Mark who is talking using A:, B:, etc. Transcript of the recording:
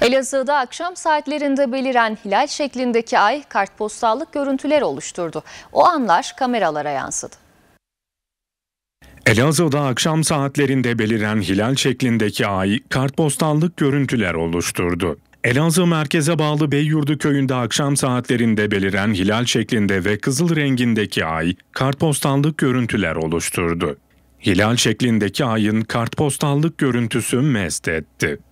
A: Elazığ'da akşam saatlerinde beliren hilal şeklindeki ay kartpostallık görüntüler oluşturdu. O anlar kameralara yansıdı.
B: Elazığ'da akşam saatlerinde beliren hilal şeklindeki ay kartpostallık görüntüler oluşturdu. Elazığ merkeze bağlı Beyyurdu köyünde akşam saatlerinde beliren hilal şeklinde ve kızıl rengindeki ay kartpostallık görüntüler oluşturdu. Hilal şeklindeki ayın kartpostallık görüntüsü mest etti.